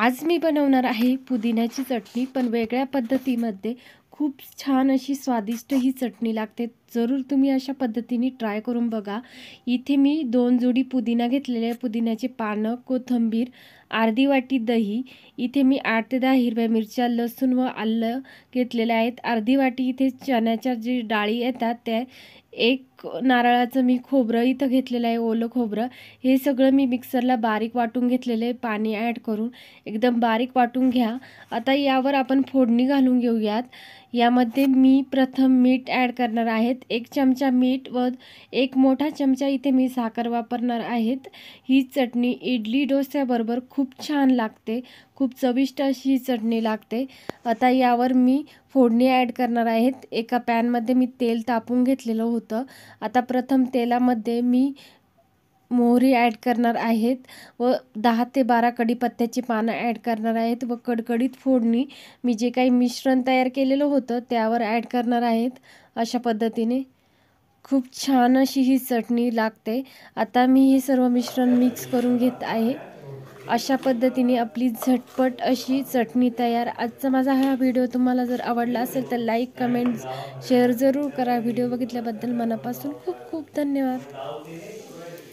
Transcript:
आज मी बनवणार आहे पुदिन्याची चटणी पण वेगळ्या पद्धतीमध्ये खूप छान अशी स्वादिष्ट ही चटणी लागते जरूर तुम्ही अशा पद्धतीने ट्राय करून बघा इथे मी दोन जोडी पुदिना घेतलेले पुदिन्याचे पानं कोथंबीर अर्धी वाटी दही इथे मी आठ ते दहा हिरव्या मिरच्या लसूण व आलं घेतलेले आहेत अर्धी वाटी इथे चण्याच्या जी डाळी येतात त्या एक नारळाचं मी खोबरं इथं घेतलेलं आहे ओलं खोबरं हे सगळं मी मिक्सरला बारीक वाटून घेतलेलं आहे पाणी ॲड करून एकदम बारीक वाटून घ्या आता यावर आपण फोडणी घालून घेऊयात यामध्ये मी प्रथम मीठ ॲड करणार आहेत एक चमचा मीठ व एक मोठा चमचा इथे मी साखर वापरणार आहेत ही चटणी इडली डोस्याबरोबर खूप छान लागते खूप चविष्ट अशी ही चटणी लागते आता यावर मी फोडणी ॲड करणार आहेत एका पॅनमध्ये मी तेल तापून घेतलेलं होतं आता प्रथम तेलामध्ये मी मोहरी ॲड करणार आहेत व दहा ते बारा कढीपत्त्याची पानं ॲड करणार आहेत व कडकडीत फोडणी मी जे काही मिश्रण तयार केलेलं होतं त्यावर ॲड करणार आहेत अशा पद्धतीने खूप छान अशी ही चटणी लागते आता मी हे सर्व मिश्रण मिक्स करून घेत आहे अशा पद्धतीने आपली झटपट अशी चटणी तयार आजचा माझा हा व्हिडिओ तुम्हाला जर आवडला असेल तर लाईक कमेंट शेअर जरूर करा व्हिडिओ बघितल्याबद्दल मनापासून खूप खूप धन्यवाद